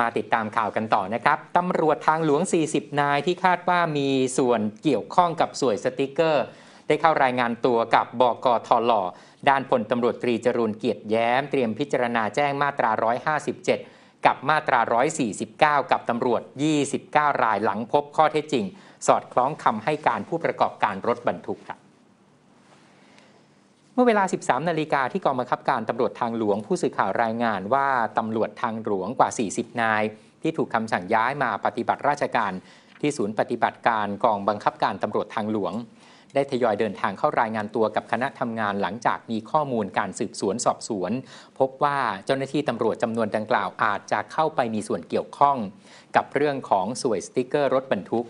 มาติดตามข่าวกันต่อนะครับตำรวจทางหลวง 40 นายที่คาดว่ามีส่วนเกี่ยวข้องกับสวยสติกเกอร์ ได้เข้ารายงานตัวกับบกทหล่อด้านพลตำรวจตรีจรูนเกียรติแย้ม เตรียมพิจารณาแจ้งมาตรา 157 กับมาตรา 149 กับตำรวจ 29 รายหลังพบข้อเท็จจริง สอดคล้องคำให้การผู้ประกอบการรถบรรทุกครับมื่อเวลา 13นาฬิกาที่กองบังคับการตำรวจทางหลวง ผู้สื่อข่าวรายงานว่า ตำรวจทางหลวงกว่า 40 นาย ที่ถูกคำสั่งย้ายมาปฏิบัติราชการ ที่ศูนย์ปฏิบัติการกองบังคับการตำรวจทางหลวง ได้ทยอยเดินทางเข้ารายงานตัวกับคณะทำงานหลังจากมีข้อมูลการสืบสวนสอบสวน พบว่าเจ้าหน้าที่ตำรวจจำนวนดังกล่าว อาจจะเข้าไปมีส่วนเกี่ยวข้อง กับเรื่องของสวยสติกเกอร์รถบรรทุก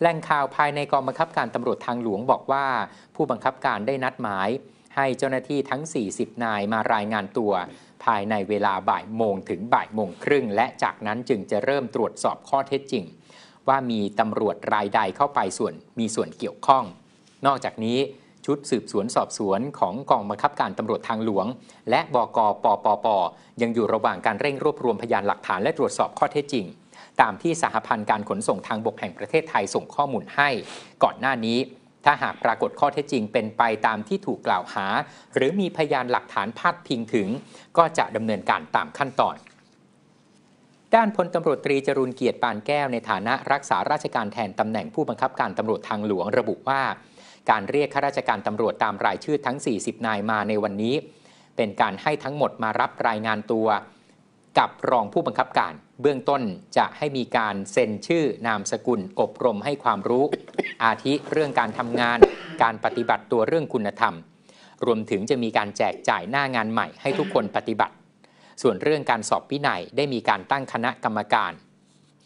แหล่งข่าวภายในกองบังคับการตำรวจทางหลวง บอกว่าผู้บังคับการได้นัดหมายให้เจ้าหน้าที่ทั้ง 40 นายมารายงานตัว ภายในเวลาบ่ายโมงถึงบ่ายโมงครึ่ง และจากนั้นจึงจะเริ่มตรวจสอบข้อเท็จจริง ว่ามีตำรวจรายใดเข้าไปส่วนมีส่วนเกี่ยวข้อง นอกจากนี้ชุดสืบสวนสอบสวนของกองบังคับการตำรวจทางหลวง และบกปปป ยังอยู่ระหว่างการเร่งรวบรวมพยานหลักฐานและตรวจสอบข้อเท็จจริง ตามที่สหพันธ์การขนส่งทางบกแห่งประเทศไทยส่งข้อมูลให้ ก่อนหน้านี้ถ้าหากปรากฏข้อเท็จจริงเป็นไปตามที่ถูกกล่าวหา หรือมีพยานหลักฐานพาดพิงถึง ก็จะดำเนินการตามขั้นตอน ด้านพลตำรวจตรีจรุนเกียรติปานแก้ว ในฐานะรักษาราชการแทนตำแหน่งผู้บังคับการตำรวจทางหลวงระบุว่า การเรียกข้าราชการตำรวจตามรายชื่อทั้ง 40 นายมาในวันนี้ เป็นการให้ทั้งหมดมารับรายงานตัว กับรองผู้บังคับการเบื้องต้นจะให้มีการเซ็นชื่อนามสกุล อบรมให้ความรู้ อาทิเรื่องการทำงาน การปฏิบัติตัวเรื่องคุณธรรม รวมถึงจะมีการแจกจ่ายหน้างานใหม่ให้ทุกคนปฏิบัติ ส่วนเรื่องการสอบพินัยได้มีการตั้งคณะกรรมการ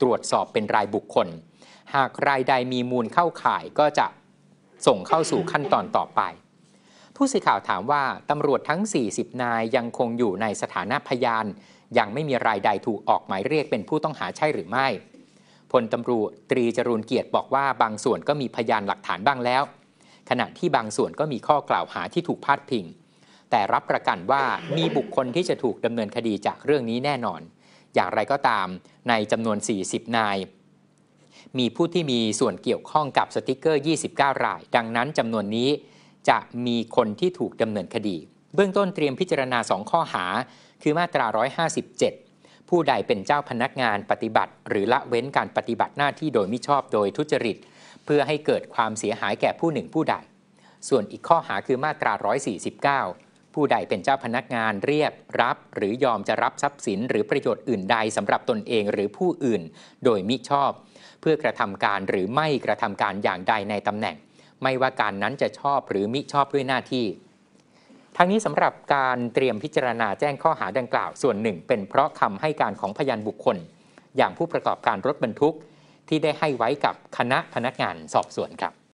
ตรวจสอบเป็นรายบุคคล หากรายใดมีมูลเข้าข่ายก็จะส่งเข้าสู่ขั้นตอนต่อไปผู้สื่อข่าวถามว่า ตำรวจทั้ง 40 นายยังคงอยู่ในสถานะพยาน ยังไม่มีรายใดถูกออกหมายเรียกเป็นผู้ต้องหาใช่หรือไม่ พลตำรวจตรีจรูนเกียรติบอกว่าบางส่วนก็มีพยานหลักฐานบ้างแล้ว ขณะที่บางส่วนก็มีข้อกล่าวหาที่ถูกพาดพิง แต่รับประกันว่ามีบุคคลที่จะถูกดำเนินคดีจากเรื่องนี้แน่นอน อย่างไรก็ตามในจำนวน 40 นาย มีผู้ที่มีส่วนเกี่ยวข้องกับสติกเกอร์ 29 ราย ดังนั้นจำนวนนี้จะมีคนที่ถูกดำเนินคดี เบื้องต้นเตรียมพิจารณา 2 ข้อหา คือมาตรา 157 ผู้ใดเป็นเจ้าพนักงานปฏิบัติ หรือละเว้นการปฏิบัติหน้าที่โดยมิชอบโดยทุจริต เพื่อให้เกิดความเสียหายแก่ผู้หนึ่งผู้ใดส่วนอีกข้อหาคือมาตรา 149 ผู้ใดเป็นเจ้าพนักงานเรียกรับ หรือยอมจะรับทรัพย์สิน หรือประโยชน์อื่นใดสำหรับตนเองหรือผู้อื่นโดยมิชอบ เพื่อกระทำการหรือไม่กระทำการอย่างใดในตำแหน่งไม่ว่าการนั้นจะชอบหรือมิชอบด้วยหน้าที่ ทั้งนี้สำหรับการเตรียมพิจารณาแจ้งข้อหาดังกล่าวส่วนหนึ่งเป็นเพราะคำให้การของพยานบุคคล อย่างผู้ประกอบการรถบรรทุกที่ได้ให้ไว้กับคณะพนักงานสอบสวนครับ